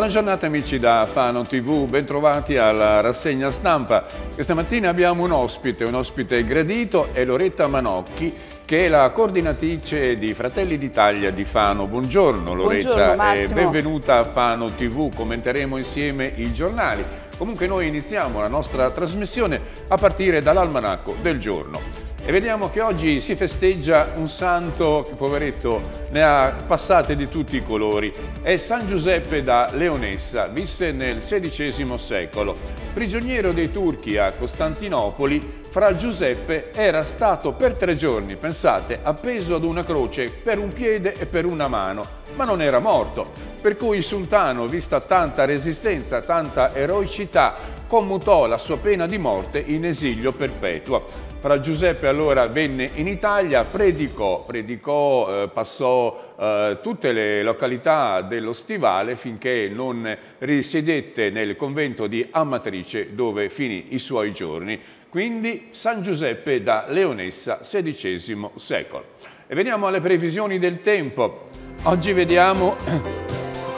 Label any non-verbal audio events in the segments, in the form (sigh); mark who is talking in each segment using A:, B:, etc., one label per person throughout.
A: Buona giornata amici da Fano TV, bentrovati alla rassegna stampa. Questa mattina abbiamo un ospite, un ospite gradito, è Loretta Manocchi, che è la coordinatrice di Fratelli d'Italia di Fano. Buongiorno Loretta Buongiorno, benvenuta a Fano TV, commenteremo insieme i giornali. Comunque noi iniziamo la nostra trasmissione a partire dall'almanacco del giorno. E vediamo che oggi si festeggia un santo che, poveretto, ne ha passate di tutti i colori. È San Giuseppe da Leonessa, visse nel XVI secolo. Prigioniero dei turchi a Costantinopoli, fra Giuseppe era stato per tre giorni, pensate, appeso ad una croce per un piede e per una mano, ma non era morto. Per cui il Suntano, vista tanta resistenza, tanta eroicità, commutò la sua pena di morte in esilio perpetuo. Fra Giuseppe allora venne in Italia, predicò, predicò eh, passò eh, tutte le località dello Stivale finché non risiedette nel convento di Amatrice dove finì i suoi giorni. Quindi San Giuseppe da Leonessa, XVI secolo. E veniamo alle previsioni del tempo. Oggi vediamo (clears throat)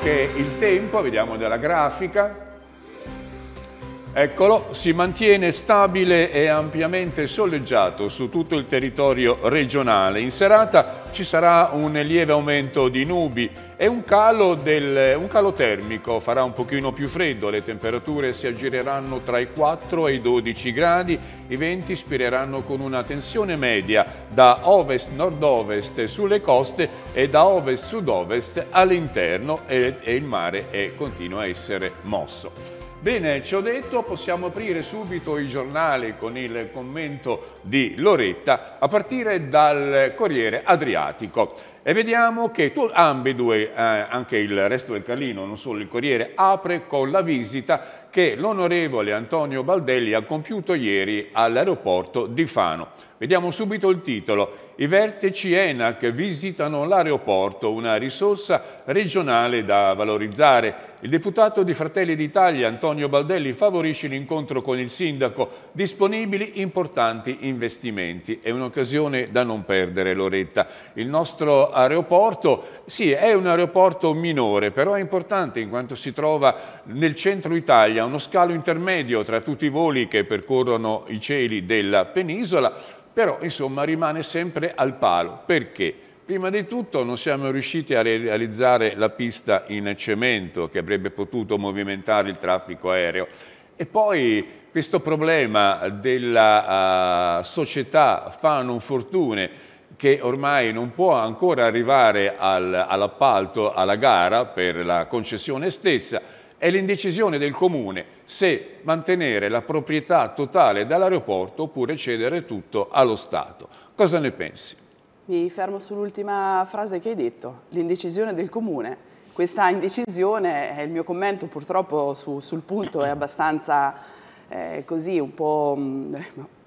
A: che il tempo, vediamo dalla grafica, Eccolo, si mantiene stabile e ampiamente soleggiato su tutto il territorio regionale. In serata ci sarà un lieve aumento di nubi e un calo, del, un calo termico, farà un pochino più freddo, le temperature si aggireranno tra i 4 e i 12 gradi, i venti spireranno con una tensione media da ovest-nord-ovest sulle coste e da ovest-sud-ovest all'interno e, e il mare è, continua a essere mosso. Bene, ci ho detto, possiamo aprire subito i giornali con il commento di Loretta a partire dal Corriere Adriatico e vediamo che tu, ambedue, eh, anche il resto del Carlino, non solo il Corriere, apre con la visita che l'onorevole Antonio Baldelli ha compiuto ieri all'aeroporto di Fano. Vediamo subito il titolo. I vertici ENAC visitano l'aeroporto, una risorsa regionale da valorizzare. Il deputato di Fratelli d'Italia Antonio Baldelli favorisce l'incontro con il sindaco. Disponibili importanti investimenti. È un'occasione da non perdere, Loretta. Il nostro aeroporto sì, è un aeroporto minore, però è importante in quanto si trova nel centro Italia, uno scalo intermedio tra tutti i voli che percorrono i cieli della penisola, però insomma rimane sempre al palo. Perché? Prima di tutto non siamo riusciti a realizzare la pista in cemento che avrebbe potuto movimentare il traffico aereo e poi questo problema della uh, società Fanon Fortune che ormai non può ancora arrivare al, all'appalto, alla gara per la concessione stessa, è l'indecisione del comune se mantenere la proprietà totale dell'aeroporto oppure cedere tutto allo Stato. Cosa ne pensi?
B: Mi fermo sull'ultima frase che hai detto, l'indecisione del comune. Questa indecisione, il mio commento purtroppo su, sul punto è abbastanza eh, così un po' mm,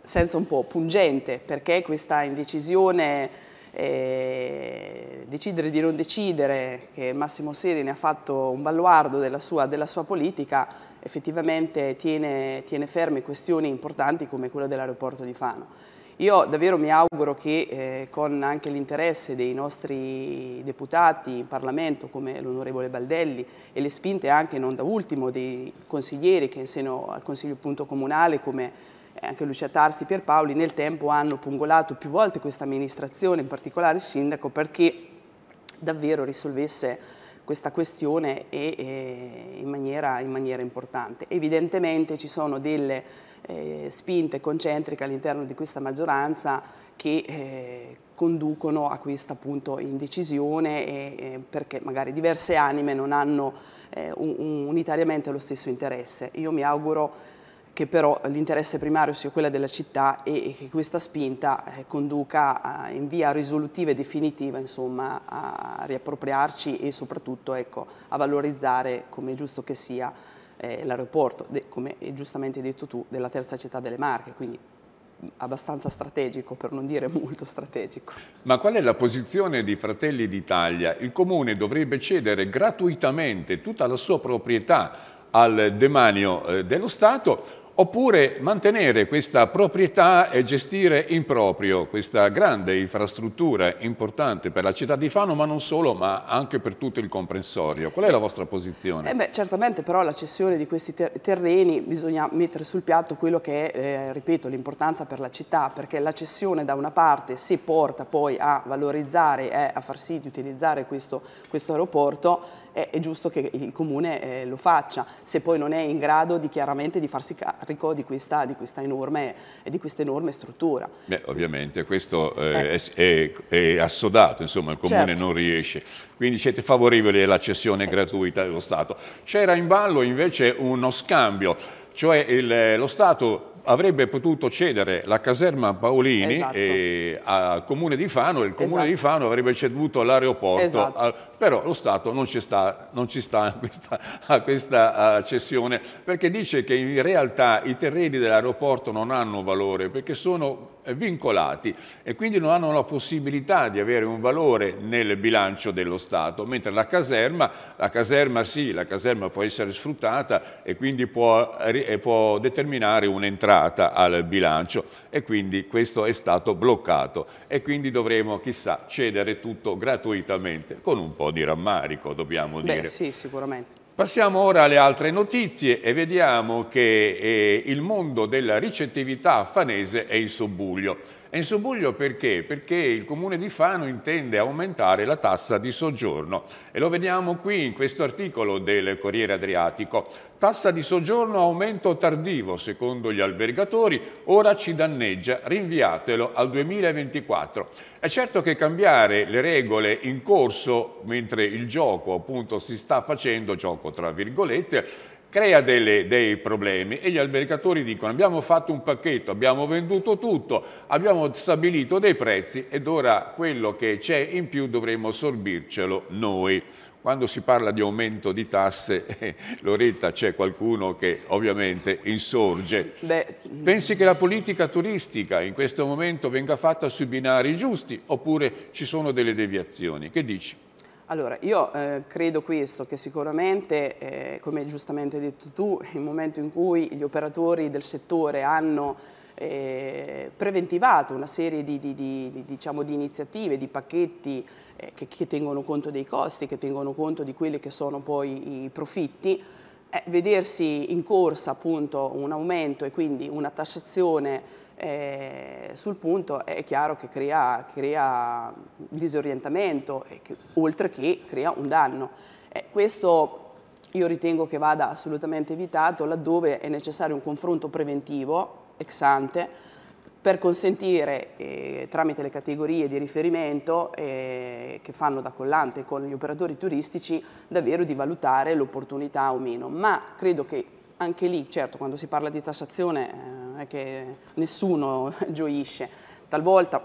B: senso un po' pungente, perché questa indecisione, eh, decidere di non decidere, che Massimo Siri ne ha fatto un baluardo della sua, della sua politica, effettivamente tiene, tiene ferme questioni importanti come quella dell'aeroporto di Fano. Io davvero mi auguro che eh, con anche l'interesse dei nostri deputati in Parlamento come l'onorevole Baldelli e le spinte anche non da ultimo dei consiglieri che in seno al Consiglio Punto Comunale come anche Lucia Tarsi, Pierpaoli, nel tempo hanno pungolato più volte questa amministrazione, in particolare il sindaco, perché davvero risolvesse questa questione e, e in, maniera, in, maniera, importante. Evidentemente ci sono delle eh, spinte concentriche all'interno di questa maggioranza che eh, conducono a questa appunto indecisione e, e perché magari diverse anime non hanno eh, un, un, unitariamente lo stesso interesse. Io mi auguro che però l'interesse primario sia quella della città e, che questa spinta eh, conduca in via risolutiva e definitiva insomma, a riappropriarci e soprattutto ecco, a valorizzare, come è giusto che sia, eh, l'aeroporto, come hai giustamente detto tu, della terza città delle Marche, quindi abbastanza strategico, per non dire molto strategico. Ma
A: qual è la posizione di Fratelli d'Italia? Il Comune dovrebbe cedere gratuitamente tutta la sua proprietà al demanio eh, dello Stato oppure mantenere questa proprietà e gestire in proprio questa grande infrastruttura importante per la città di Fano, ma non solo, ma anche per tutto il comprensorio. Qual è la vostra posizione? Eh
B: beh, certamente però la cessione di questi ter terreni bisogna mettere sul piatto quello che è, eh, ripeto, l'importanza per la città, perché la cessione da una parte si porta poi a valorizzare e eh, a far sì di utilizzare questo, questo aeroporto, è giusto che il comune eh, lo faccia, se poi non è in grado di chiaramente di farsi carico di questa, di questa, enorme, di questa enorme, struttura.
A: Beh, ovviamente questo eh, eh. È, è, assodato, insomma il Comune certo. non riesce. Quindi siete favorevoli alla cessione eh. gratuita dello Stato. C'era in ballo invece uno scambio, cioè il, eh, lo Stato avrebbe potuto cedere la caserma Paolini esatto. Eh, al comune di Fano e il comune esatto. di Fano avrebbe ceduto l'aeroporto esatto però lo Stato non ci sta, non ci sta a, questa, a questa, cessione perché dice che in realtà i terreni dell'aeroporto non hanno valore perché sono vincolati e quindi non hanno la possibilità di avere un valore nel bilancio dello Stato, mentre la caserma, la caserma sì, la caserma può essere sfruttata e quindi può, può determinare un'entrata al bilancio e quindi questo è stato bloccato e quindi dovremo chissà cedere tutto gratuitamente con un po' di rammarico, dobbiamo Beh, dire. Sì,
B: sicuramente.
A: Passiamo ora alle altre notizie e vediamo che eh, il mondo della ricettività fanese è in subbuglio. È in subbuglio perché? Perché il Comune di Fano intende aumentare la tassa di soggiorno e lo vediamo qui in questo articolo del Corriere Adriatico. Tassa di soggiorno aumento tardivo secondo gli albergatori, ora ci danneggia, rinviatelo al 2024. È certo che cambiare le regole in corso mentre il gioco appunto si sta facendo, gioco tra virgolette, crea delle, dei problemi e gli albergatori dicono abbiamo fatto un pacchetto, abbiamo venduto tutto, abbiamo stabilito dei prezzi ed ora quello che c'è in più dovremo assorbircelo noi. Quando si parla di aumento di tasse, (laughs) eh, Loretta, c'è qualcuno che ovviamente insorge. Beh. Pensi che la politica turistica in questo momento venga fatta sui binari giusti oppure ci sono delle deviazioni? Che dici?
B: Allora, io eh, credo questo, che sicuramente, eh, come giustamente hai detto tu, nel (laughs) momento in cui gli operatori del settore hanno eh, preventivato una serie di, di, di, diciamo, di iniziative, di pacchetti eh, che, che, tengono conto dei costi, che tengono conto di quelli che sono poi i profitti, eh, vedersi in corsa appunto un aumento e quindi una tassazione eh, sul punto è chiaro che crea, crea disorientamento, che, oltre che crea un danno. Eh, questo io ritengo che vada assolutamente evitato laddove è necessario un confronto preventivo, ex ante, per consentire eh, tramite le categorie di riferimento eh, che fanno da collante con gli operatori turistici davvero di valutare l'opportunità o meno, ma credo che anche lì, certo, quando si parla di tassazione eh, è che nessuno (laughs) gioisce, talvolta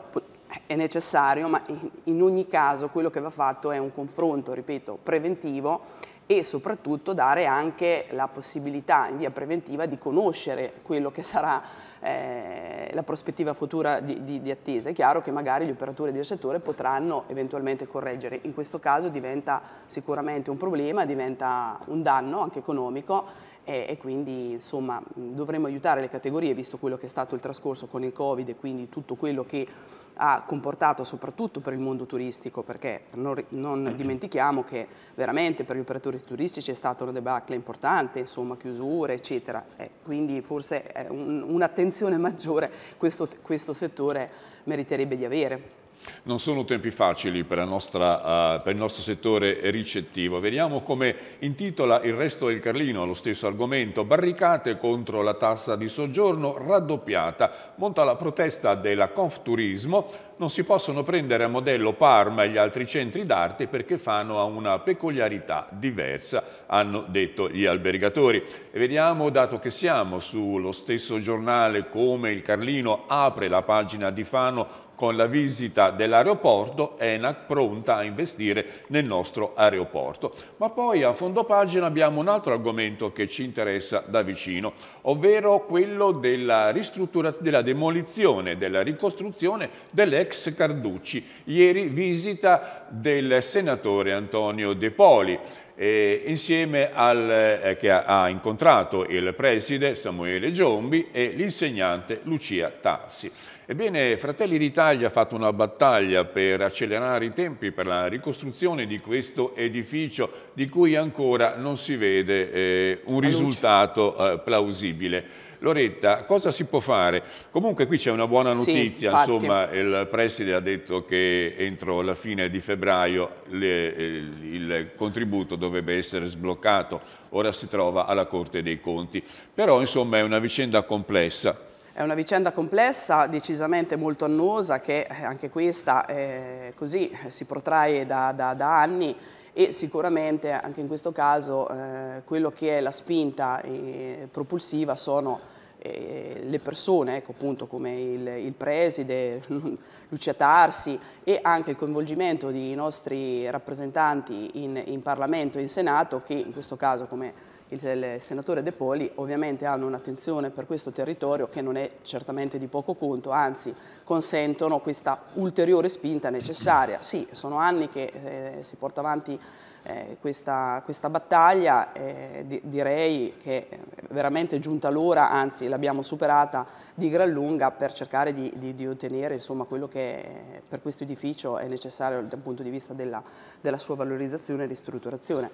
B: è necessario, ma in ogni caso quello che va fatto è un confronto, ripeto, preventivo e soprattutto dare anche la possibilità in via preventiva di conoscere quello che sarà eh, la prospettiva futura di, di, di, attesa. È chiaro che magari gli operatori del settore potranno eventualmente correggere, in questo caso diventa sicuramente un problema, diventa un danno anche economico e, e quindi insomma mm, dovremmo aiutare le categorie visto quello che è stato il trascorso con il Covid e quindi tutto quello che ha comportato soprattutto per il mondo turistico perché non, non certo. dimentichiamo che veramente per gli operatori turistici è stata una debacle importante, insomma chiusure eccetera, eh, quindi forse eh, un'attenzione (laughs) maggiore questo, questo settore meriterebbe di avere.
A: Non sono tempi facili per, nostra, uh, per, il nostro settore ricettivo. Vediamo come intitola il resto del Carlino lo stesso argomento. Barricate contro la tassa di soggiorno raddoppiata. Monta la protesta della Confturismo non si possono prendere a modello Parma e gli altri centri d'arte perché fanno una peculiarità diversa, hanno detto gli albergatori. E vediamo, dato che siamo sullo stesso giornale, come il Carlino apre la pagina di Fano con la visita dell'aeroporto, ENAC pronta a investire nel nostro aeroporto. Ma poi a fondo pagina abbiamo un altro argomento che ci interessa da vicino, ovvero quello della, della demolizione, della ricostruzione dell'ex dell'ex Carducci. Ieri visita del senatore Antonio De Poli. Eh, insieme al, eh, che ha, ha, incontrato il preside Samuele Giombi e l'insegnante Lucia Tassi. Ebbene, Fratelli d'Italia ha fatto una battaglia per accelerare i tempi per la ricostruzione di questo edificio di cui ancora non si vede eh, un risultato eh, plausibile. Loretta, cosa si può fare? Comunque qui c'è una buona notizia, sì, insomma il Preside ha detto che entro la fine di febbraio le, eh, il contributo dovrebbe essere sbloccato, ora si trova alla Corte dei Conti, però insomma è una vicenda complessa.
B: È una vicenda complessa, decisamente molto annosa, che eh, anche questa eh, così eh, si protrae da, da, da anni e sicuramente anche in questo caso eh, quello che è la spinta eh, propulsiva sono eh, le persone, ecco, appunto, come il, il preside, (laughs) Lucia Tarsi e anche il coinvolgimento dei nostri rappresentanti in, in Parlamento e in Senato che in questo caso come il, senatore De Poli ovviamente hanno un'attenzione per questo territorio che non è certamente di poco conto, anzi consentono questa ulteriore spinta necessaria. Sì, sono anni che eh, si porta avanti eh, questa, questa, battaglia, eh, di, direi che eh, è veramente giunta l'ora, anzi l'abbiamo superata di gran lunga per cercare di, di, di ottenere insomma, quello che eh, per questo edificio è necessario dal punto di vista della, della sua valorizzazione e ristrutturazione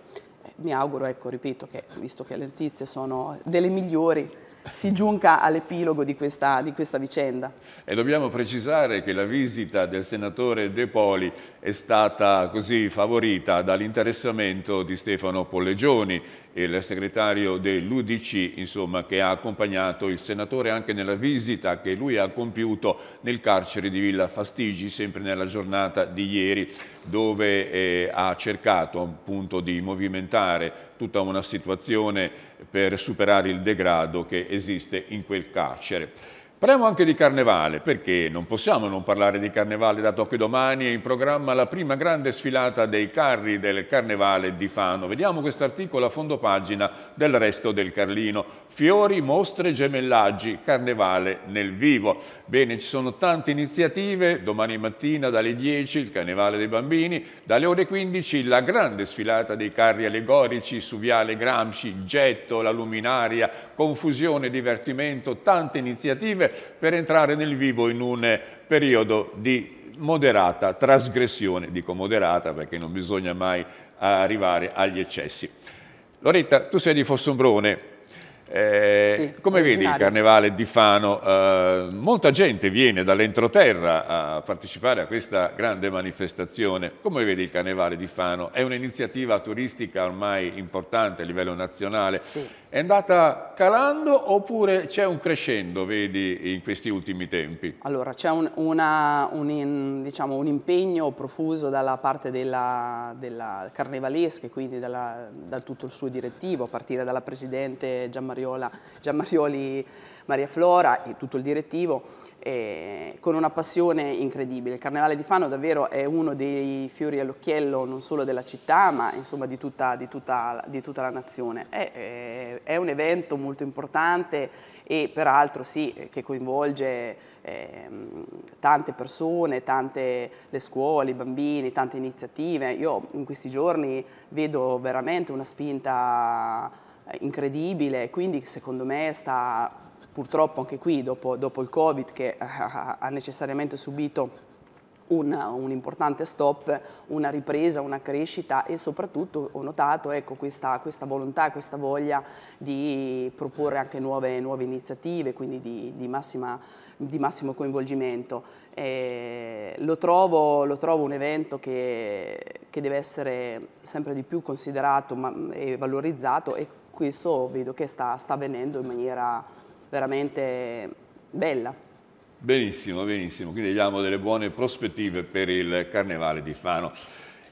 B: mi auguro, ecco, ripeto, che visto che le notizie sono delle migliori, si giunca all'epilogo di questa, di questa vicenda.
A: E dobbiamo precisare che la visita del senatore De Poli è stata così favorita dall'interessamento di Stefano Pollegioni, il segretario dell'Udc, insomma, che ha accompagnato il senatore anche nella visita che lui ha compiuto nel carcere di Villa Fastigi, sempre nella giornata di ieri, dove eh, ha cercato appunto di movimentare tutta una situazione per superare il degrado che esiste in quel carcere. Parliamo anche di Carnevale, perché non possiamo non parlare di Carnevale, dato che domani è in programma la prima grande sfilata dei carri del Carnevale di Fano. Vediamo questo articolo a fondo pagina del resto del Carlino. Fiori, mostre, gemellaggi, Carnevale nel vivo. Bene, ci sono tante iniziative, domani mattina dalle 10 il Carnevale dei Bambini, dalle ore 15 la grande sfilata dei carri allegorici su Viale Gramsci, getto, la luminaria, confusione, divertimento, tante iniziative per, per entrare nel vivo in un eh, periodo di moderata trasgressione, dico moderata perché non bisogna mai arrivare agli eccessi. Loretta, tu sei di Fossombrone, eh, sì, come vedi il Carnevale di Fano? Eh, molta gente viene dall'entroterra a partecipare a questa grande manifestazione. Come vedi il Carnevale di Fano? È un'iniziativa turistica ormai importante a livello nazionale. Sì è andata calando oppure c'è un crescendo, vedi, in questi ultimi tempi?
B: Allora, c'è un, un, diciamo, un, impegno profuso dalla parte della, della Carnevalesca, quindi dalla, da tutto il suo direttivo, a partire dalla Presidente Gianmariola, Gianmarioli Maria Flora e tutto il direttivo, con una passione incredibile. Il Carnevale di Fano davvero è uno dei fiori all'occhiello non solo della città ma insomma di tutta, di tutta, di tutta la nazione. È, è, un evento molto importante e peraltro sì, che coinvolge ehm, tante persone, tante le scuole, i bambini, tante iniziative. Io in questi giorni vedo veramente una spinta incredibile, quindi secondo me sta purtroppo anche qui dopo, dopo il Covid che (laughs) ha necessariamente subito un, un, importante stop, una ripresa, una crescita e soprattutto ho notato ecco, questa, questa, volontà, questa voglia di proporre anche nuove, nuove iniziative, quindi di, di, massima, di massimo coinvolgimento. Lo trovo, lo, trovo, un evento che, che, deve essere sempre di più considerato e valorizzato e questo vedo che sta, sta avvenendo in maniera veramente bella.
A: Benissimo, benissimo, quindi diamo delle buone prospettive per il Carnevale di Fano.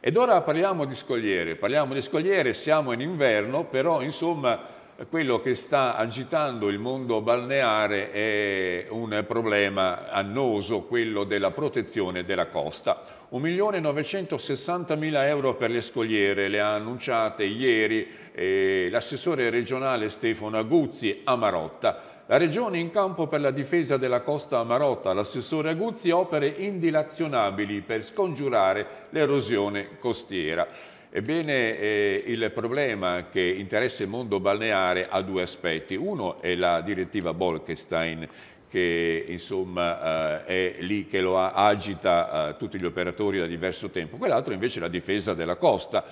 A: Ed ora parliamo di scogliere, parliamo di scogliere, siamo in inverno, però insomma quello che sta agitando il mondo balneare è un problema annoso, quello della protezione della costa. 1.960.000 euro per le scogliere le ha annunciate ieri eh, l'assessore regionale Stefano Aguzzi a Marotta la Regione in campo per la difesa della costa Amarotta, l'assessore Aguzzi, opere indilazionabili per scongiurare l'erosione costiera. Ebbene, eh, il problema che interessa il mondo balneare ha due aspetti. Uno è la direttiva Bolkestein che insomma eh, è lì che lo agita eh, tutti gli operatori da diverso tempo. Quell'altro invece è la difesa della costa.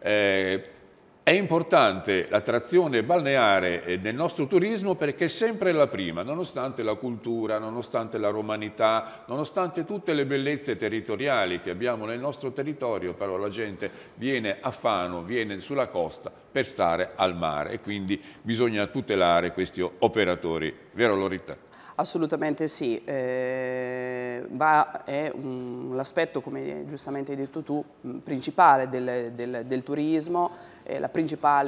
A: Eh, è importante l'attrazione balneare nel eh, nostro turismo perché è sempre la prima, nonostante la cultura, nonostante la romanità, nonostante tutte le bellezze territoriali che abbiamo nel nostro territorio, però la gente viene a Fano, viene sulla costa per stare al mare e quindi bisogna tutelare questi operatori, vero Lorita?
B: Assolutamente sì, eh, va, è l'aspetto, come giustamente hai detto tu, principale del, del, del turismo,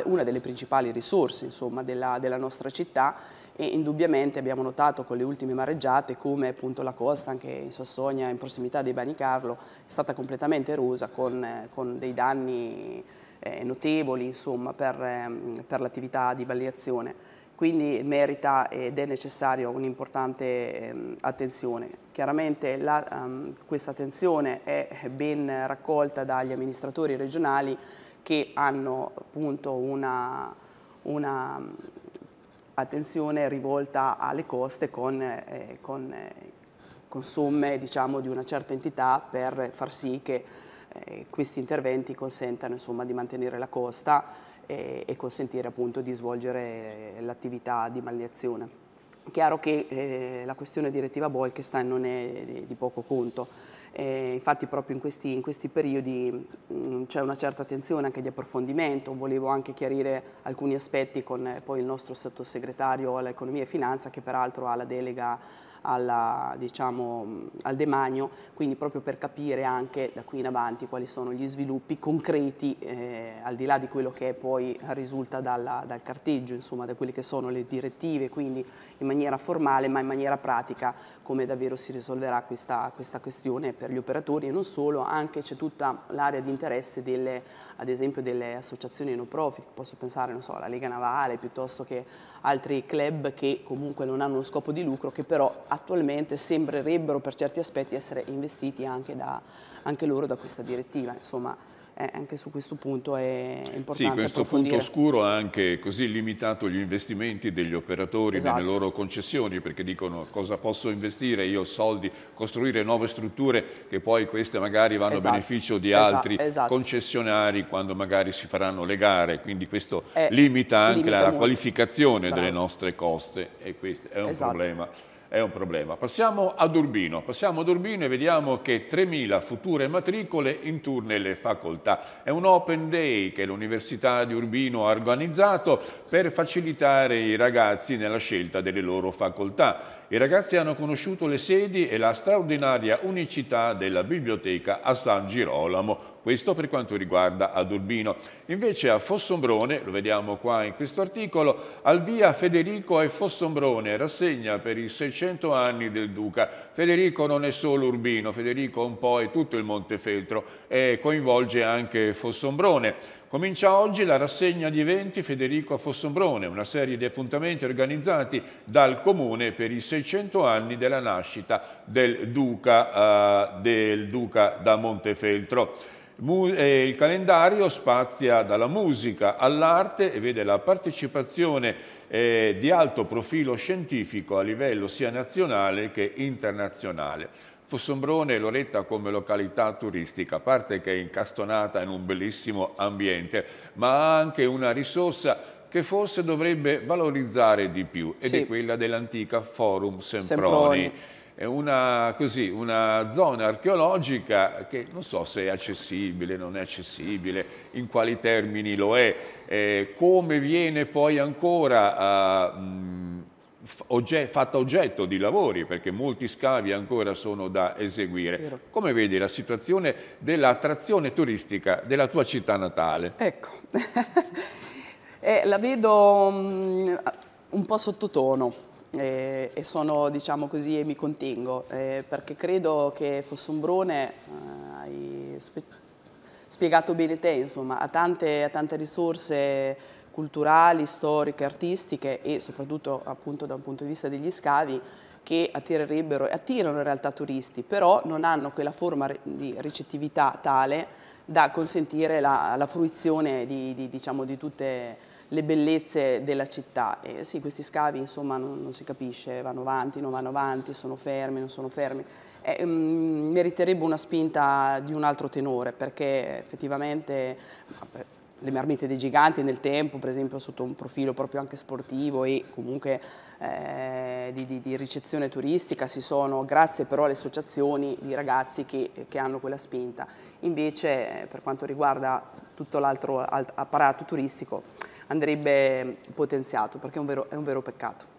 B: una delle principali risorse insomma, della, della nostra città e indubbiamente abbiamo notato con le ultime mareggiate come appunto la costa anche in Sassonia in prossimità dei Bani Carlo è stata completamente erosa con, eh, con dei danni eh, notevoli insomma, per, ehm, per l'attività di balneazione. Quindi merita ed è necessaria un'importante ehm, attenzione. Chiaramente la, ehm, questa attenzione è ben raccolta dagli amministratori regionali che hanno appunto una, una attenzione rivolta alle coste con, eh, con, eh, con somme diciamo, di una certa entità per far sì che eh, questi interventi consentano insomma, di mantenere la costa e, eh, e consentire appunto di svolgere l'attività di malleazione. Chiaro che eh, la questione direttiva Bolkestein non è di poco conto, eh, infatti proprio in questi, in questi periodi mm, c'è una certa attenzione anche di approfondimento, volevo anche chiarire alcuni aspetti con eh, poi il nostro sottosegretario all'economia e finanza che peraltro ha la delega alla, diciamo, al demanio, quindi proprio per capire anche da qui in avanti quali sono gli sviluppi concreti, eh, al di là di quello che poi risulta dalla, dal carteggio, insomma, da quelle che sono le direttive, quindi in maniera formale ma in maniera pratica come davvero si risolverà questa, questa questione per gli operatori e non solo, anche c'è tutta l'area di interesse delle, ad esempio delle associazioni no profit, posso pensare so, alla Lega Navale piuttosto che altri club che comunque non hanno uno scopo di lucro che però attualmente sembrerebbero per certi aspetti essere investiti anche, da, anche loro da questa direttiva. Insomma, eh, anche su questo punto è importante Sì, questo punto
A: oscuro ha anche così limitato gli investimenti degli operatori esatto. nelle loro concessioni perché dicono cosa posso investire io soldi, costruire nuove strutture che poi queste magari vanno esatto. a beneficio di esatto. altri concessionari quando magari si faranno le gare, quindi questo eh, limita anche limita la molto. qualificazione Bravo. delle nostre coste e questo è un esatto. problema è un problema. Passiamo ad Urbino, passiamo ad Urbino e vediamo che 3.000 future matricole intorno le facoltà. È un open day che l'Università di Urbino ha organizzato per facilitare i ragazzi nella scelta delle loro facoltà i ragazzi hanno conosciuto le sedi e la straordinaria unicità della biblioteca a San Girolamo, questo per quanto riguarda ad Urbino. Invece a Fossombrone, lo vediamo qua in questo articolo, al via Federico e Fossombrone, rassegna per i 600 anni del Duca. Federico non è solo Urbino, Federico un po' è tutto il Montefeltro e coinvolge anche Fossombrone. Comincia oggi la rassegna di eventi Federico Fossombrone, una serie di appuntamenti organizzati dal Comune per i 600 anni della nascita del Duca, eh, del Duca da Montefeltro. Eh, il calendario spazia dalla musica all'arte e vede la partecipazione eh, di alto profilo scientifico a livello sia nazionale che internazionale. Fossombrone e Loretta come località turistica, a parte che è incastonata in un bellissimo ambiente, ma ha anche una risorsa che forse dovrebbe valorizzare di più, ed sì. è quella dell'antica Forum Semproni. Semproni. È una, così, una, zona archeologica che non so se è accessibile, non è accessibile, in quali termini lo è, eh, come viene poi ancora a... Mh, mm, ogget, fatta oggetto di lavori, perché molti scavi ancora sono da eseguire. Come vedi la situazione dell'attrazione turistica della tua città natale?
B: Ecco, (laughs) eh, la vedo um, un po' sottotono. Eh, e sono, diciamo così, e mi contengo, eh, perché credo che fosse un Fossombrone, eh, hai spiegato bene te, insomma, ha tante, ha tante risorse culturali, storiche, artistiche e soprattutto appunto da un punto di vista degli scavi che attirerebbero e attirano in realtà turisti, però non hanno quella forma di ricettività tale da consentire la, la fruizione di, di, diciamo, di, tutte le bellezze della città. E sì, questi scavi insomma non, non, si capisce, vanno avanti, non vanno avanti, sono fermi, non sono fermi. Eh, meriterebbe una spinta di un altro tenore perché effettivamente le marmite dei giganti nel tempo, per esempio sotto un profilo proprio anche sportivo e comunque eh, di, di, di, ricezione turistica, si sono, grazie però alle associazioni di ragazzi che, che hanno quella spinta. Invece eh, per quanto riguarda tutto l'altro apparato turistico andrebbe potenziato perché è un vero, è un vero peccato.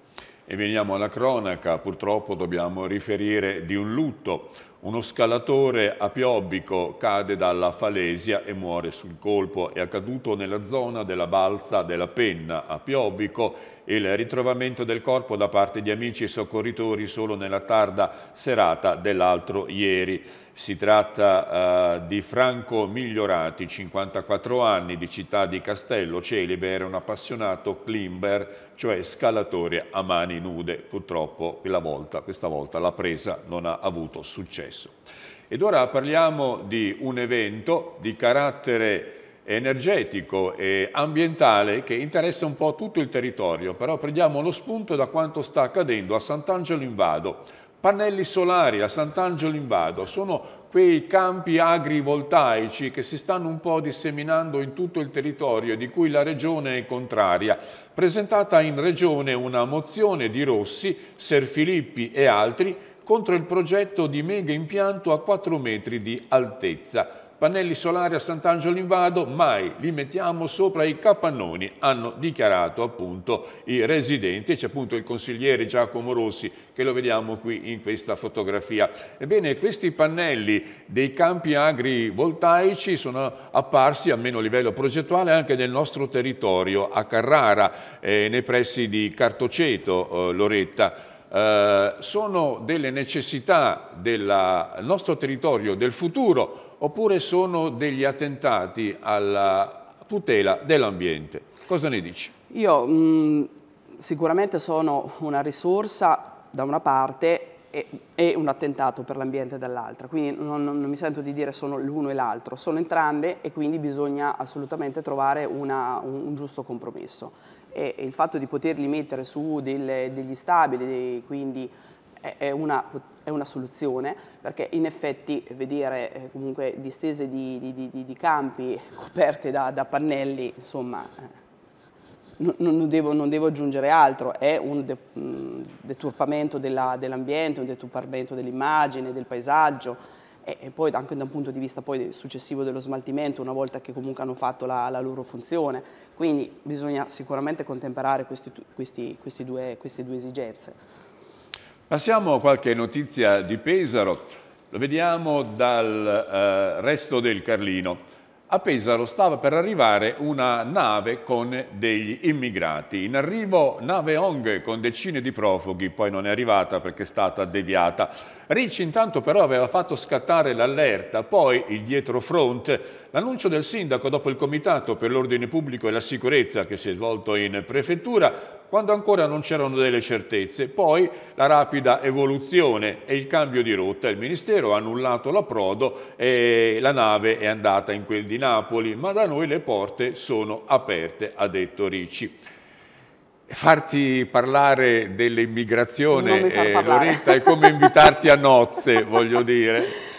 A: E veniamo alla cronaca, purtroppo dobbiamo riferire di un lutto, uno scalatore a Piobbico cade dalla falesia e muore sul colpo. È accaduto nella zona della Balza della Penna a Piobbico il ritrovamento del corpo da parte di amici e soccorritori solo nella tarda serata dell'altro ieri. Si tratta eh, di Franco Migliorati, 54 anni, di città di Castello, celebre, era un appassionato climber, cioè scalatore a mani nude. Purtroppo volta, questa volta la presa non ha avuto successo. Ed ora parliamo di un evento di carattere energetico e ambientale che interessa un po' tutto il territorio, però prendiamo lo spunto da quanto sta accadendo a Sant'Angelo in Vado. Pannelli solari a Sant'Angelo in Vado sono quei campi agrivoltaici che si stanno un po' disseminando in tutto il territorio di cui la Regione è contraria. Presentata in Regione una mozione di Rossi, Ser Filippi e altri contro il progetto di mega impianto a 4 metri di altezza. Pannelli solari a Sant'Angelo in Vado? Mai, li mettiamo sopra i capannoni, hanno dichiarato appunto i residenti, c'è appunto il consigliere Giacomo Rossi che lo vediamo qui in questa fotografia. Ebbene, questi pannelli dei campi agrivoltaici sono apparsi, almeno a livello progettuale, anche nel nostro territorio, a Carrara, eh, nei pressi di Cartoceto, eh, Loretta. Eh, sono delle necessità del nostro territorio, del futuro, oppure sono degli attentati alla tutela dell'ambiente. Cosa ne dici?
B: Io mh, mm, sicuramente sono una risorsa da una parte e, e un attentato per l'ambiente dall'altra, quindi non, non, mi sento di dire sono l'uno e l'altro, sono entrambe e quindi bisogna assolutamente trovare una, un, un giusto compromesso. E, e il fatto di poterli mettere su delle, degli stabili, dei, quindi è una è una soluzione perché in effetti eh, vedere eh, comunque distese di, di, di, di, campi (laughs) coperte da, da pannelli, insomma, eh, non, devo, non, devo, aggiungere altro, è un de, mh, mm, deturpamento dell'ambiente, dell un deturpamento dell'immagine, del paesaggio e, e, poi anche da un punto di vista poi successivo dello smaltimento una volta che comunque hanno fatto la, la loro funzione. Quindi bisogna sicuramente contemperare questi, questi, questi, due, queste due esigenze.
A: Passiamo a qualche notizia di Pesaro, lo vediamo dal eh, resto del Carlino. A Pesaro stava per arrivare una nave con degli immigrati. In arrivo nave Ong con decine di profughi, poi non è arrivata perché è stata deviata. Ricci intanto però aveva fatto scattare l'allerta, poi il dietro front, l'annuncio del sindaco dopo il comitato per l'ordine pubblico e la sicurezza che si è svolto in prefettura, quando ancora non c'erano delle certezze, poi la rapida evoluzione e il cambio di rotta. Il Ministero ha annullato l'approdo e la nave è andata in quel di Napoli, ma da noi le porte sono aperte, ha detto Ricci farti parlare dell'immigrazione, eh, Loretta, è come invitarti a nozze, voglio dire.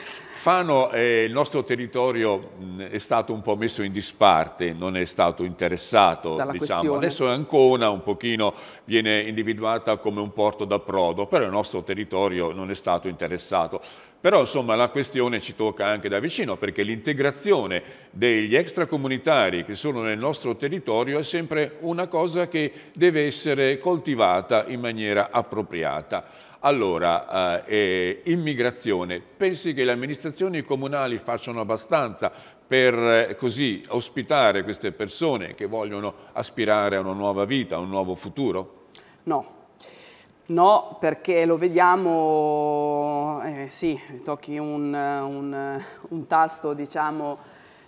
A: Fano, eh, il nostro territorio mh, è stato un po' messo in disparte, non è stato interessato. Diciamo. Adesso Ancona un pochino viene individuata come un porto d'approdo, però il nostro territorio non è stato interessato. Però insomma la questione ci tocca anche da vicino perché l'integrazione degli extracomunitari che sono nel nostro territorio è sempre una cosa che deve essere coltivata in maniera appropriata. Allora, eh, immigrazione, pensi che le amministrazioni comunali facciano abbastanza per eh, così ospitare queste persone che vogliono aspirare a una nuova vita, a un nuovo futuro?
B: No, No, perché lo vediamo, eh, sì, tocchi un, un, un tasto diciamo,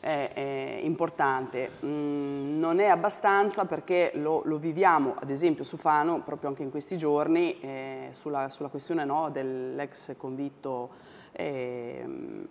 B: eh, eh, importante. Mm, non è abbastanza perché lo, lo, viviamo, ad esempio su Fano, proprio anche in questi giorni, eh, sulla, sulla, questione no, dell'ex convitto ehm,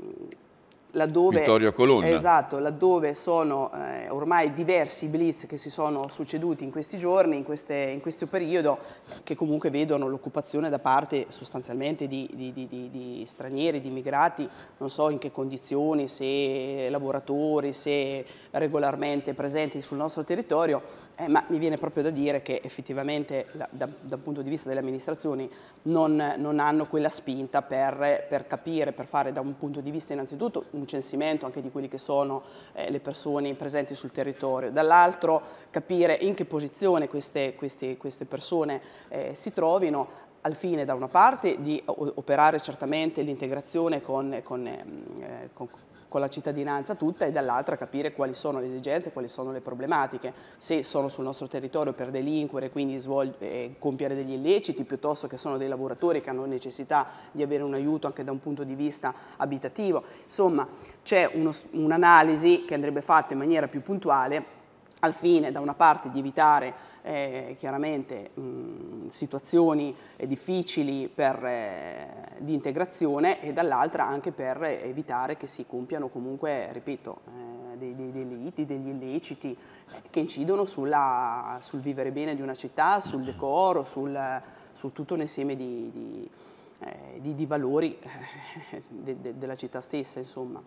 B: laddove, Vittorio Colonna. Esatto, laddove sono eh, ormai diversi blitz che si sono succeduti in questi giorni, in, queste, in questo periodo, che comunque vedono l'occupazione da parte sostanzialmente di, di, di, di, stranieri, di immigrati, non so in che condizioni, se lavoratori, se regolarmente presenti sul nostro territorio, eh, ma mi viene proprio da dire che effettivamente la, da, dal punto di vista delle amministrazioni non, non hanno quella spinta per, per, capire, per fare da un punto di vista innanzitutto un censimento anche di quelli che sono eh, le persone presenti sul territorio, dall'altro capire in che posizione queste, queste, queste persone eh, si trovino al fine da una parte di operare certamente l'integrazione con, con, ehm, eh, con con la cittadinanza tutta e dall'altra capire quali sono le esigenze, quali sono le problematiche, se sono sul nostro territorio per delinquere, e quindi eh, compiere degli illeciti, piuttosto che sono dei lavoratori che hanno necessità di avere un aiuto anche da un punto di vista abitativo. Insomma, c'è un'analisi che andrebbe fatta in maniera più puntuale al fine da una parte di evitare eh, chiaramente mh, mm, situazioni eh, difficili per, eh, di integrazione e dall'altra anche per evitare che si compiano comunque, ripeto, eh, dei, dei, delitti, degli illeciti eh, che incidono sulla, sul vivere bene di una città, sul decoro, sul, su tutto un insieme di, di, eh, di, di valori (laughs) de, de, della città stessa. Insomma.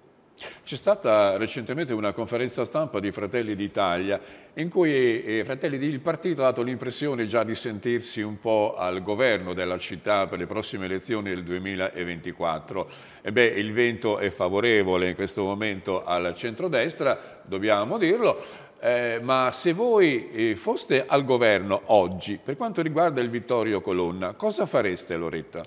B: C'è
A: stata recentemente una conferenza stampa di Fratelli d'Italia in cui eh, Fratelli il partito ha dato l'impressione già di sentirsi un po' al governo della città per le prossime elezioni del 2024. E beh, il vento è favorevole in questo momento al centrodestra, dobbiamo dirlo, eh, ma se voi eh, foste al governo oggi, per quanto riguarda il Vittorio Colonna, cosa fareste Loretta?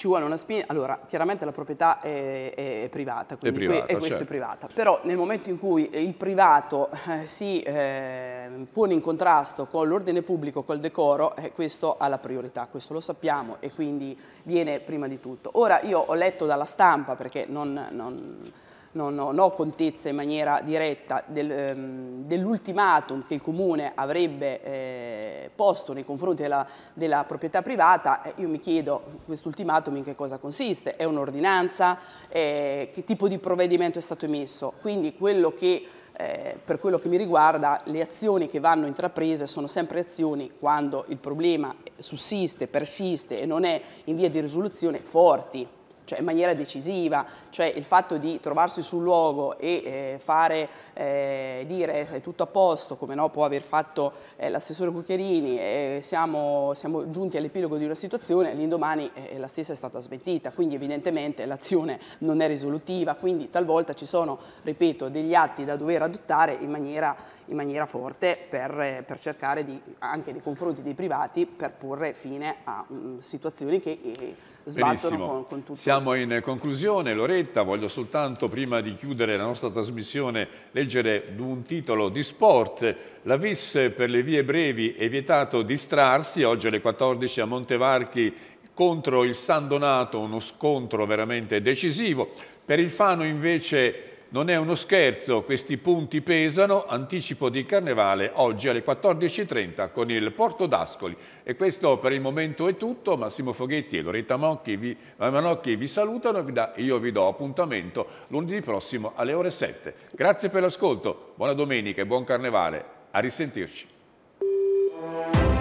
B: ci vuole una spina, allora chiaramente la proprietà è, è privata, quindi è privata, que- questo certo. è privata, però nel momento in cui il privato eh, si eh, pone in contrasto con l'ordine pubblico, col decoro, eh, questo ha la priorità, questo lo sappiamo e quindi viene prima di tutto. Ora io ho letto dalla stampa perché non, non non, non ho contezza in maniera diretta del, ehm, dell'ultimatum che il Comune avrebbe eh, posto nei confronti della, della proprietà privata, eh, io mi chiedo questo ultimatum in che cosa consiste, è un'ordinanza, eh, che tipo di provvedimento è stato emesso, quindi quello che eh, per quello che mi riguarda le azioni che vanno intraprese sono sempre azioni quando il problema sussiste, persiste e non è in via di risoluzione forti, cioè in maniera decisiva, cioè il fatto di trovarsi sul luogo e eh, fare, eh, dire eh, sei tutto a posto, come no, può aver fatto eh, l'assessore Cucchiarini, eh, siamo, siamo, giunti all'epilogo di una situazione, l'indomani eh, la stessa è stata smentita, quindi evidentemente l'azione non è risolutiva, quindi talvolta ci sono, ripeto, degli atti da dover adottare in maniera, in maniera forte per, per cercare di, anche nei confronti dei privati per porre fine a um, situazioni che Benissimo. Con, con tutto.
A: Siamo in conclusione, Loretta, voglio soltanto prima di chiudere la nostra trasmissione leggere un titolo di sport. La VIS per le vie brevi è vietato distrarsi, oggi alle 14 a Montevarchi contro il San Donato, uno scontro veramente decisivo. Per il Fano invece non è uno scherzo, questi punti pesano, anticipo di carnevale oggi alle 14.30 con il Porto d'Ascoli. E questo per il momento è tutto, Massimo Foghetti e Loretta Manocchi vi, eh, Manocchi vi salutano e io vi do appuntamento lunedì prossimo alle ore 7. Grazie per l'ascolto, buona domenica e buon carnevale, a risentirci.